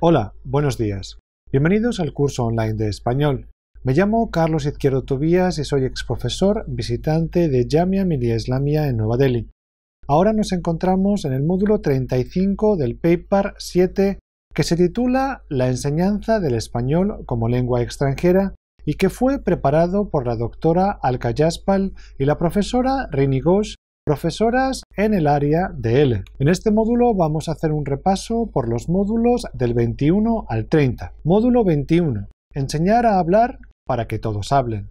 Hola, buenos días. Bienvenidos al curso online de español. Me llamo Carlos Izquierdo Tobías y soy ex profesor visitante de Jamia Millia Islamia en Nueva Delhi. Ahora nos encontramos en el módulo 35 del paper 7 que se titula La enseñanza del español como lengua extranjera y que fue preparado por la doctora Alka y la profesora Rini Ghosh profesoras en el área de L. En este módulo vamos a hacer un repaso por los módulos del 21 al 30. Módulo 21. Enseñar a hablar para que todos hablen.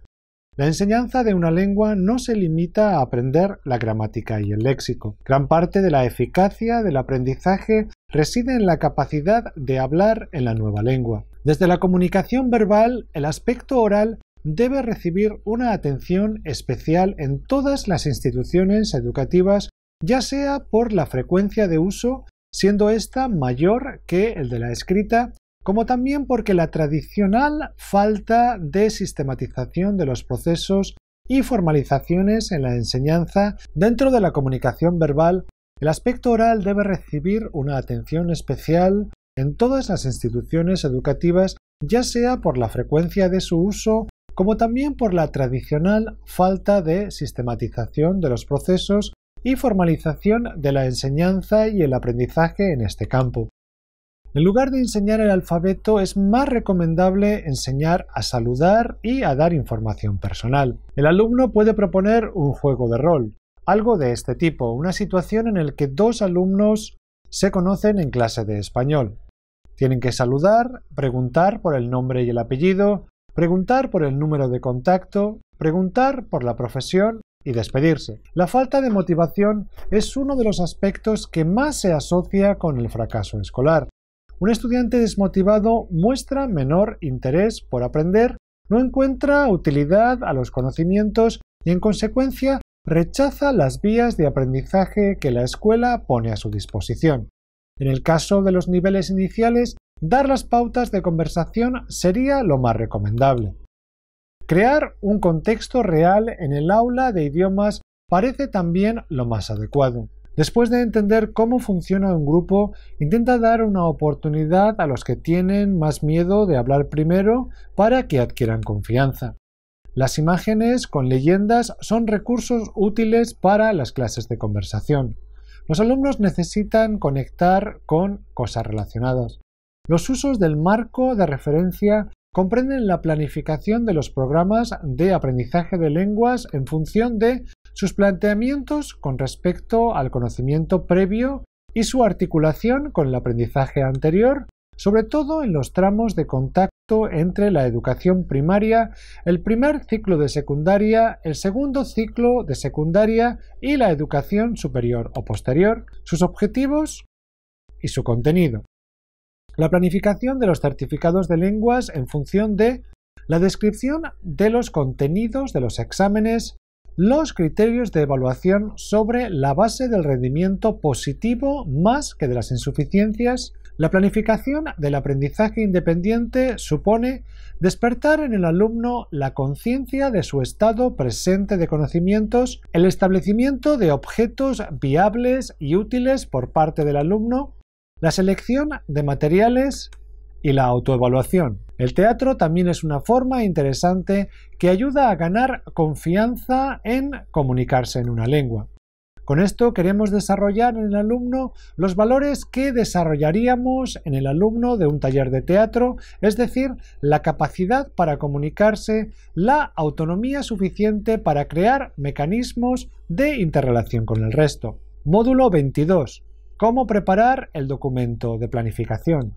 La enseñanza de una lengua no se limita a aprender la gramática y el léxico. Gran parte de la eficacia del aprendizaje reside en la capacidad de hablar en la nueva lengua. Desde la comunicación verbal, el aspecto oral debe recibir una atención especial en todas las instituciones educativas, ya sea por la frecuencia de uso, siendo esta mayor que el de la escrita, como también porque la tradicional falta de sistematización de los procesos y formalizaciones en la enseñanza dentro de la comunicación verbal, el aspecto oral debe recibir una atención especial en todas las instituciones educativas, ya sea por la frecuencia de su uso, como también por la tradicional falta de sistematización de los procesos y formalización de la enseñanza y el aprendizaje en este campo. En lugar de enseñar el alfabeto, es más recomendable enseñar a saludar y a dar información personal. El alumno puede proponer un juego de rol, algo de este tipo, una situación en la que dos alumnos se conocen en clase de español. Tienen que saludar, preguntar por el nombre y el apellido, preguntar por el número de contacto, preguntar por la profesión y despedirse. La falta de motivación es uno de los aspectos que más se asocia con el fracaso escolar. Un estudiante desmotivado muestra menor interés por aprender, no encuentra utilidad a los conocimientos y en consecuencia rechaza las vías de aprendizaje que la escuela pone a su disposición. En el caso de los niveles iniciales, dar las pautas de conversación sería lo más recomendable. Crear un contexto real en el aula de idiomas parece también lo más adecuado. Después de entender cómo funciona un grupo, intenta dar una oportunidad a los que tienen más miedo de hablar primero para que adquieran confianza. Las imágenes con leyendas son recursos útiles para las clases de conversación. Los alumnos necesitan conectar con cosas relacionadas. Los usos del marco de referencia comprenden la planificación de los programas de aprendizaje de lenguas en función de sus planteamientos con respecto al conocimiento previo y su articulación con el aprendizaje anterior, sobre todo en los tramos de contacto entre la educación primaria, el primer ciclo de secundaria, el segundo ciclo de secundaria y la educación superior o posterior, sus objetivos y su contenido. La planificación de los certificados de lenguas en función de la descripción de los contenidos de los exámenes, los criterios de evaluación sobre la base del rendimiento positivo más que de las insuficiencias, la planificación del aprendizaje independiente supone despertar en el alumno la conciencia de su estado presente de conocimientos, el establecimiento de objetos viables y útiles por parte del alumno, la selección de materiales y la autoevaluación. El teatro también es una forma interesante que ayuda a ganar confianza en comunicarse en una lengua. Con esto queremos desarrollar en el alumno los valores que desarrollaríamos en el alumno de un taller de teatro, es decir, la capacidad para comunicarse, la autonomía suficiente para crear mecanismos de interrelación con el resto. Módulo 22. Cómo preparar el documento de planificación.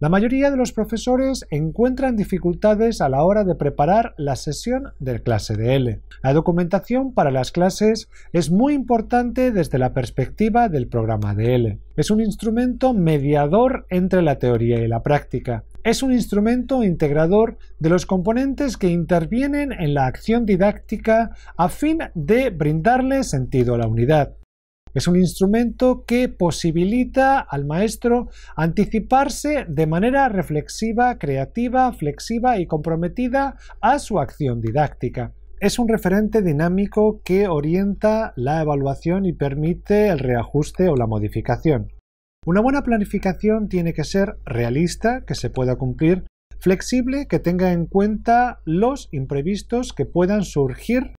La mayoría de los profesores encuentran dificultades a la hora de preparar la sesión de clase de L. La documentación para las clases es muy importante desde la perspectiva del programa de L. Es un instrumento mediador entre la teoría y la práctica. Es un instrumento integrador de los componentes que intervienen en la acción didáctica a fin de brindarle sentido a la unidad. Es un instrumento que posibilita al maestro anticiparse de manera reflexiva, creativa, flexiva y comprometida a su acción didáctica. Es un referente dinámico que orienta la evaluación y permite el reajuste o la modificación. Una buena planificación tiene que ser realista, que se pueda cumplir, flexible, que tenga en cuenta los imprevistos que puedan surgir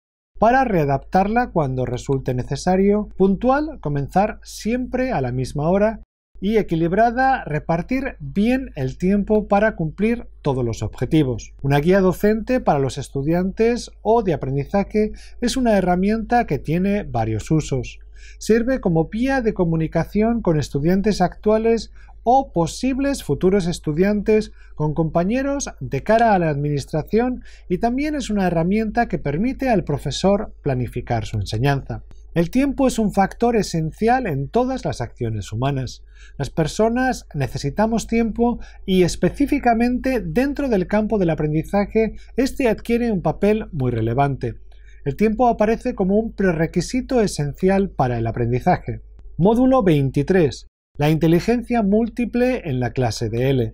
para readaptarla cuando resulte necesario, puntual, comenzar siempre a la misma hora y equilibrada, repartir bien el tiempo para cumplir todos los objetivos. Una guía docente para los estudiantes o de aprendizaje es una herramienta que tiene varios usos. Sirve como vía de comunicación con estudiantes actuales o posibles futuros estudiantes con compañeros de cara a la administración y también es una herramienta que permite al profesor planificar su enseñanza. El tiempo es un factor esencial en todas las acciones humanas. Las personas necesitamos tiempo y específicamente dentro del campo del aprendizaje este adquiere un papel muy relevante. El tiempo aparece como un prerequisito esencial para el aprendizaje. Módulo 23. La inteligencia múltiple en la clase de L.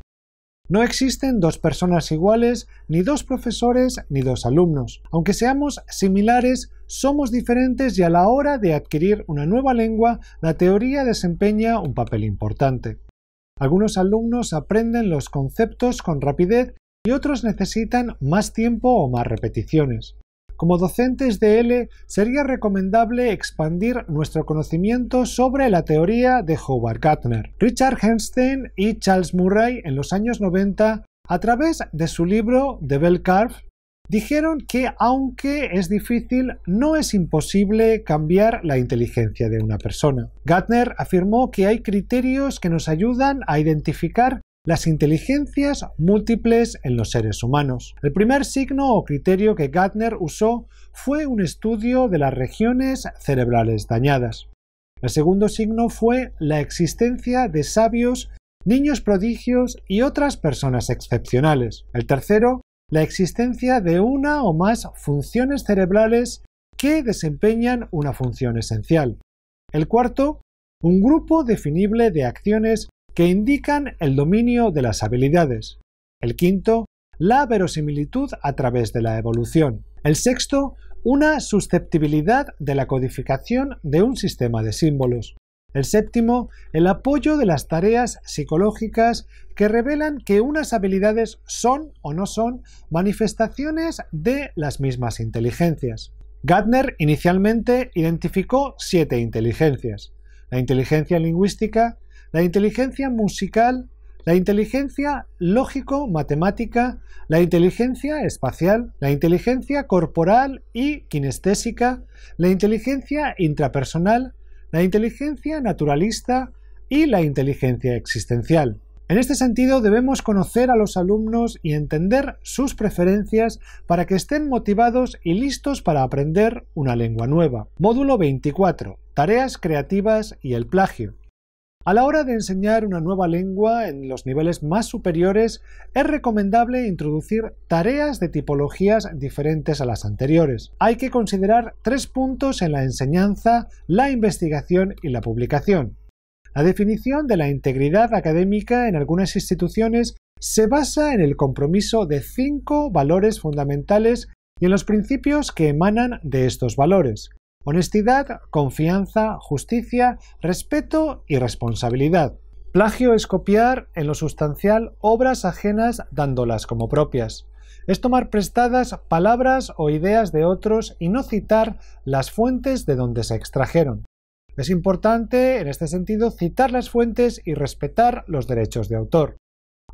No existen dos personas iguales, ni dos profesores, ni dos alumnos. Aunque seamos similares, somos diferentes y a la hora de adquirir una nueva lengua, la teoría desempeña un papel importante. Algunos alumnos aprenden los conceptos con rapidez y otros necesitan más tiempo o más repeticiones. Como docentes de L, sería recomendable expandir nuestro conocimiento sobre la teoría de Howard Gardner. Richard Henstein y Charles Murray en los años 90, a través de su libro The Bell Curve, dijeron que aunque es difícil, no es imposible cambiar la inteligencia de una persona. Gattner afirmó que hay criterios que nos ayudan a identificar las inteligencias múltiples en los seres humanos. El primer signo o criterio que Gardner usó fue un estudio de las regiones cerebrales dañadas. El segundo signo fue la existencia de sabios, niños prodigios y otras personas excepcionales. El tercero, la existencia de una o más funciones cerebrales que desempeñan una función esencial. El cuarto, un grupo definible de acciones que indican el dominio de las habilidades. El quinto, la verosimilitud a través de la evolución. El sexto, una susceptibilidad de la codificación de un sistema de símbolos. El séptimo, el apoyo de las tareas psicológicas que revelan que unas habilidades son o no son manifestaciones de las mismas inteligencias. Gardner inicialmente identificó siete inteligencias. La inteligencia lingüística, la inteligencia musical, la inteligencia lógico-matemática, la inteligencia espacial, la inteligencia corporal y kinestésica, la inteligencia intrapersonal, la inteligencia naturalista y la inteligencia existencial. En este sentido, debemos conocer a los alumnos y entender sus preferencias para que estén motivados y listos para aprender una lengua nueva. Módulo 24. Tareas creativas y el plagio. A la hora de enseñar una nueva lengua en los niveles más superiores, es recomendable introducir tareas de tipologías diferentes a las anteriores. Hay que considerar tres puntos en la enseñanza, la investigación y la publicación. La definición de la integridad académica en algunas instituciones se basa en el compromiso de cinco valores fundamentales y en los principios que emanan de estos valores. Honestidad, confianza, justicia, respeto y responsabilidad. Plagio es copiar en lo sustancial obras ajenas dándolas como propias. Es tomar prestadas palabras o ideas de otros y no citar las fuentes de donde se extrajeron. Es importante, en este sentido, citar las fuentes y respetar los derechos de autor.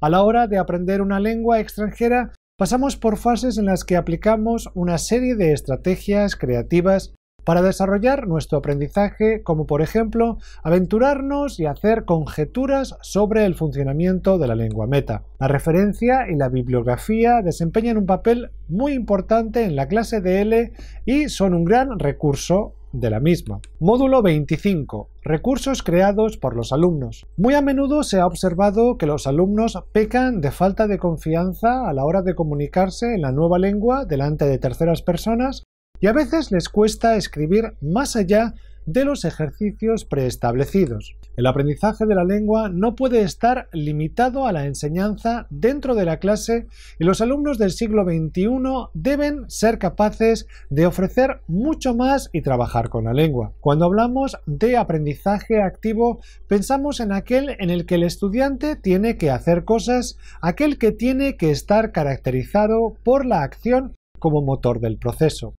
A la hora de aprender una lengua extranjera, pasamos por fases en las que aplicamos una serie de estrategias creativas para desarrollar nuestro aprendizaje, como por ejemplo aventurarnos y hacer conjeturas sobre el funcionamiento de la lengua meta. La referencia y la bibliografía desempeñan un papel muy importante en la clase de L y son un gran recurso de la misma. Módulo 25. Recursos creados por los alumnos. Muy a menudo se ha observado que los alumnos pecan de falta de confianza a la hora de comunicarse en la nueva lengua delante de terceras personas y a veces les cuesta escribir más allá de los ejercicios preestablecidos. El aprendizaje de la lengua no puede estar limitado a la enseñanza dentro de la clase y los alumnos del siglo XXI deben ser capaces de ofrecer mucho más y trabajar con la lengua. Cuando hablamos de aprendizaje activo, pensamos en aquel en el que el estudiante tiene que hacer cosas, aquel que tiene que estar caracterizado por la acción como motor del proceso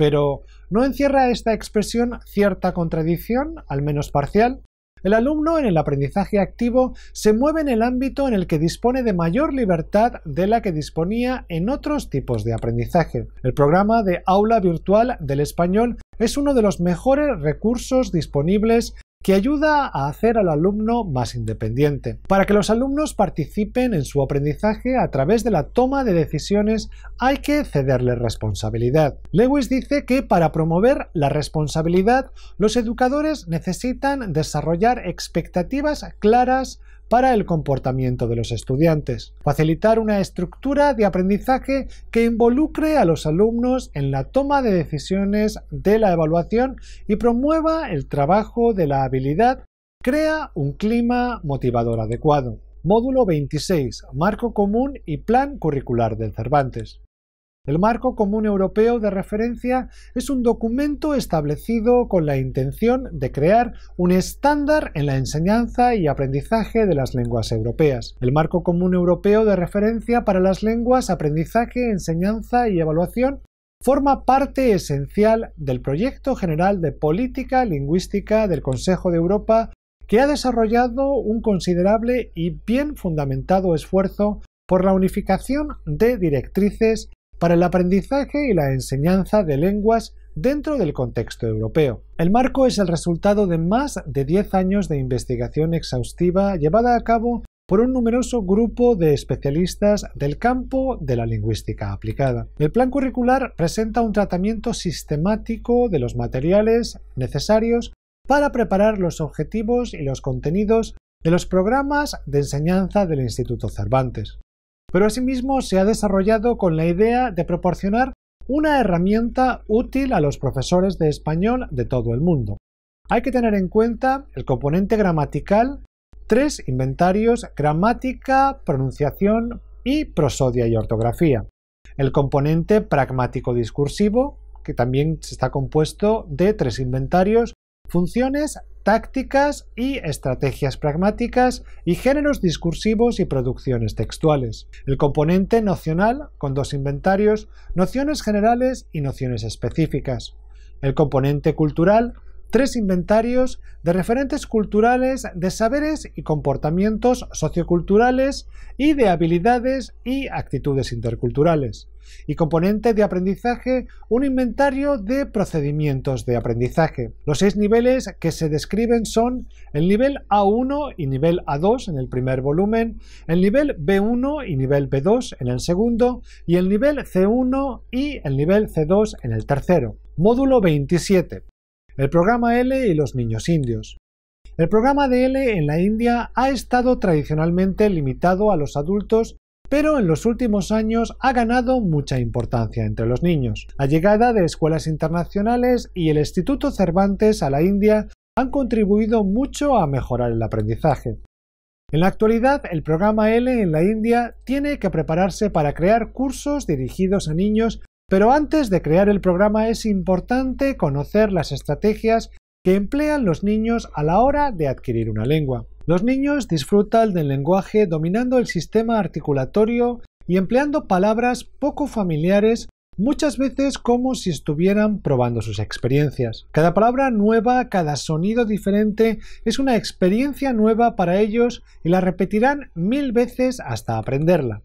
pero ¿no encierra esta expresión cierta contradicción, al menos parcial? El alumno en el aprendizaje activo se mueve en el ámbito en el que dispone de mayor libertad de la que disponía en otros tipos de aprendizaje. El programa de aula virtual del español es uno de los mejores recursos disponibles que ayuda a hacer al alumno más independiente, para que los alumnos participen en su aprendizaje a través de la toma de decisiones hay que cederle responsabilidad. Lewis dice que para promover la responsabilidad, los educadores necesitan desarrollar expectativas claras para el comportamiento de los estudiantes, facilitar una estructura de aprendizaje que involucre a los alumnos en la toma de decisiones de la evaluación y promueva el trabajo de la habilidad, crea un clima motivador adecuado. Módulo 26. Marco común y plan curricular del Cervantes. El marco común europeo de referencia es un documento establecido con la intención de crear un estándar en la enseñanza y aprendizaje de las lenguas europeas. El marco común europeo de referencia para las lenguas, aprendizaje, enseñanza y evaluación forma parte esencial del proyecto general de política lingüística del Consejo de Europa que ha desarrollado un considerable y bien fundamentado esfuerzo por la unificación de directrices para el aprendizaje y la enseñanza de lenguas dentro del contexto europeo. El marco es el resultado de más de 10 años de investigación exhaustiva llevada a cabo por un numeroso grupo de especialistas del campo de la lingüística aplicada. El plan curricular presenta un tratamiento sistemático de los materiales necesarios para preparar los objetivos y los contenidos de los programas de enseñanza del Instituto Cervantes pero asimismo se ha desarrollado con la idea de proporcionar una herramienta útil a los profesores de español de todo el mundo. Hay que tener en cuenta el componente gramatical, tres inventarios, gramática, pronunciación y prosodia y ortografía. El componente pragmático-discursivo, que también está compuesto de tres inventarios, funciones tácticas y estrategias pragmáticas y géneros discursivos y producciones textuales. El componente nocional, con dos inventarios, nociones generales y nociones específicas. El componente cultural, tres inventarios de referentes culturales de saberes y comportamientos socioculturales y de habilidades y actitudes interculturales y componente de aprendizaje un inventario de procedimientos de aprendizaje. Los seis niveles que se describen son el nivel A1 y nivel A2 en el primer volumen, el nivel B1 y nivel B2 en el segundo y el nivel C1 y el nivel C2 en el tercero. Módulo 27. El programa L y los niños indios. El programa de L en la India ha estado tradicionalmente limitado a los adultos pero en los últimos años ha ganado mucha importancia entre los niños. La llegada de escuelas internacionales y el Instituto Cervantes a la India han contribuido mucho a mejorar el aprendizaje. En la actualidad, el programa L en la India tiene que prepararse para crear cursos dirigidos a niños, pero antes de crear el programa es importante conocer las estrategias que emplean los niños a la hora de adquirir una lengua. Los niños disfrutan del lenguaje dominando el sistema articulatorio y empleando palabras poco familiares muchas veces como si estuvieran probando sus experiencias. Cada palabra nueva, cada sonido diferente es una experiencia nueva para ellos y la repetirán mil veces hasta aprenderla.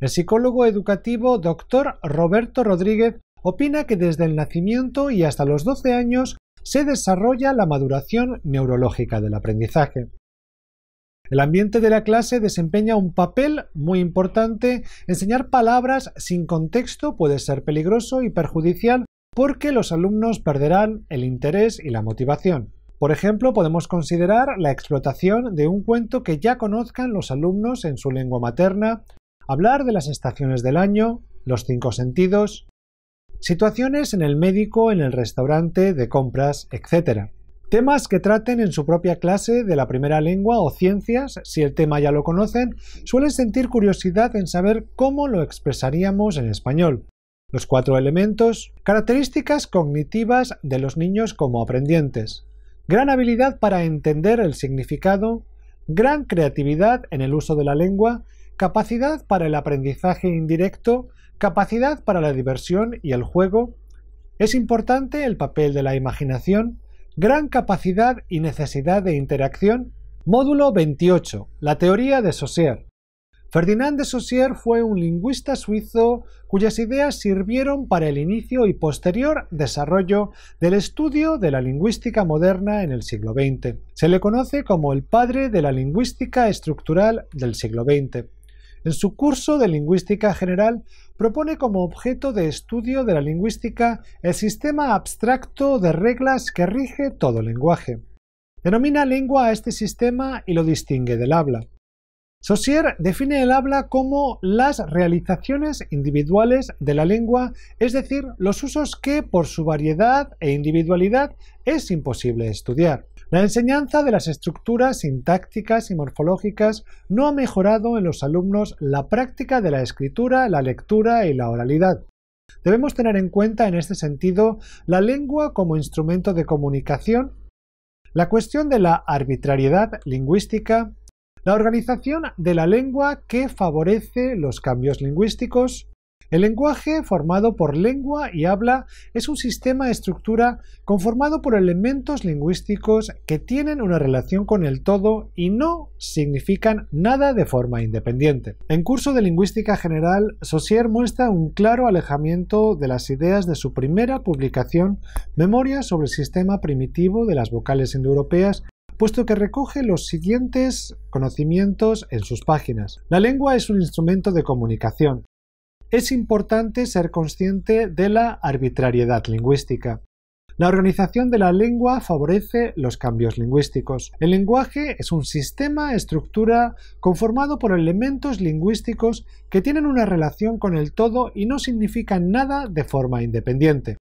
El psicólogo educativo Dr. Roberto Rodríguez opina que desde el nacimiento y hasta los 12 años se desarrolla la maduración neurológica del aprendizaje. El ambiente de la clase desempeña un papel muy importante. Enseñar palabras sin contexto puede ser peligroso y perjudicial porque los alumnos perderán el interés y la motivación. Por ejemplo, podemos considerar la explotación de un cuento que ya conozcan los alumnos en su lengua materna, hablar de las estaciones del año, los cinco sentidos, situaciones en el médico, en el restaurante, de compras, etc. Temas que traten en su propia clase de la primera lengua o ciencias, si el tema ya lo conocen, suelen sentir curiosidad en saber cómo lo expresaríamos en español. Los cuatro elementos, características cognitivas de los niños como aprendientes, gran habilidad para entender el significado, gran creatividad en el uso de la lengua, capacidad para el aprendizaje indirecto, capacidad para la diversión y el juego. Es importante el papel de la imaginación, Gran capacidad y necesidad de interacción. Módulo 28. La teoría de Saussure. Ferdinand de Saussure fue un lingüista suizo cuyas ideas sirvieron para el inicio y posterior desarrollo del estudio de la lingüística moderna en el siglo XX. Se le conoce como el padre de la lingüística estructural del siglo XX. En su curso de Lingüística General propone como objeto de estudio de la lingüística el sistema abstracto de reglas que rige todo lenguaje. Denomina lengua a este sistema y lo distingue del habla. Saussure define el habla como las realizaciones individuales de la lengua, es decir, los usos que, por su variedad e individualidad, es imposible estudiar. La enseñanza de las estructuras sintácticas y morfológicas no ha mejorado en los alumnos la práctica de la escritura, la lectura y la oralidad. Debemos tener en cuenta en este sentido la lengua como instrumento de comunicación, la cuestión de la arbitrariedad lingüística, la organización de la lengua que favorece los cambios lingüísticos, el lenguaje, formado por lengua y habla, es un sistema de estructura conformado por elementos lingüísticos que tienen una relación con el todo y no significan nada de forma independiente. En curso de lingüística general, Saussure muestra un claro alejamiento de las ideas de su primera publicación, Memoria sobre el sistema primitivo de las vocales indoeuropeas, puesto que recoge los siguientes conocimientos en sus páginas. La lengua es un instrumento de comunicación es importante ser consciente de la arbitrariedad lingüística. La organización de la lengua favorece los cambios lingüísticos. El lenguaje es un sistema, estructura, conformado por elementos lingüísticos que tienen una relación con el todo y no significan nada de forma independiente.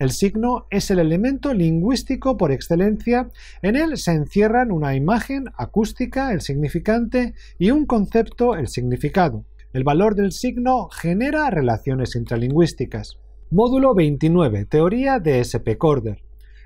El signo es el elemento lingüístico por excelencia, en él se encierran una imagen acústica, el significante, y un concepto, el significado. El valor del signo genera relaciones intralingüísticas. Módulo 29. Teoría de SP-Corder.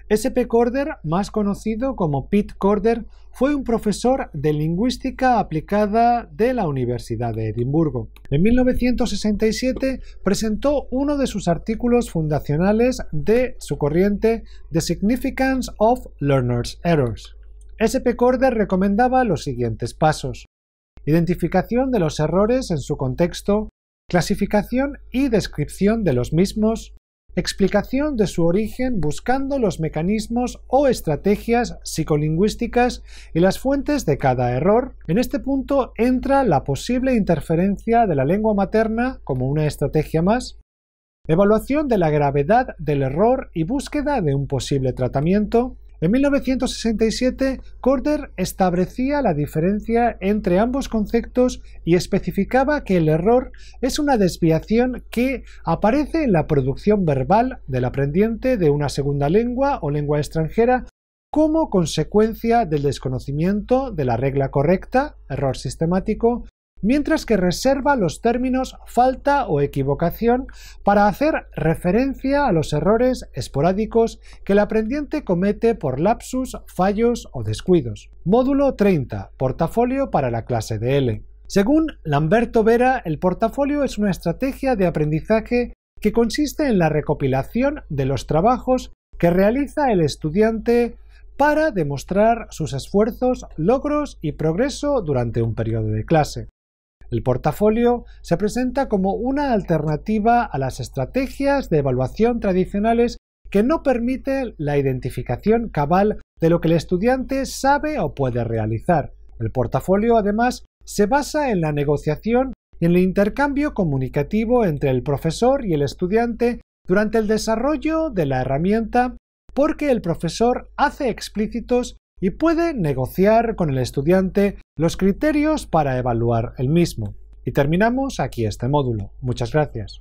SP-Corder, más conocido como Pitt Corder, fue un profesor de lingüística aplicada de la Universidad de Edimburgo. En 1967 presentó uno de sus artículos fundacionales de su corriente The Significance of Learners' Errors. SP Corder recomendaba los siguientes pasos identificación de los errores en su contexto, clasificación y descripción de los mismos, explicación de su origen buscando los mecanismos o estrategias psicolingüísticas y las fuentes de cada error. En este punto entra la posible interferencia de la lengua materna como una estrategia más, evaluación de la gravedad del error y búsqueda de un posible tratamiento, en 1967, Corder establecía la diferencia entre ambos conceptos y especificaba que el error es una desviación que aparece en la producción verbal del aprendiente de una segunda lengua o lengua extranjera como consecuencia del desconocimiento de la regla correcta, error sistemático, mientras que reserva los términos falta o equivocación para hacer referencia a los errores esporádicos que el aprendiente comete por lapsus, fallos o descuidos. Módulo 30. Portafolio para la clase de L. Según Lamberto Vera, el portafolio es una estrategia de aprendizaje que consiste en la recopilación de los trabajos que realiza el estudiante para demostrar sus esfuerzos, logros y progreso durante un periodo de clase. El portafolio se presenta como una alternativa a las estrategias de evaluación tradicionales que no permite la identificación cabal de lo que el estudiante sabe o puede realizar. El portafolio, además, se basa en la negociación y en el intercambio comunicativo entre el profesor y el estudiante durante el desarrollo de la herramienta porque el profesor hace explícitos y puede negociar con el estudiante los criterios para evaluar el mismo. Y terminamos aquí este módulo. Muchas gracias.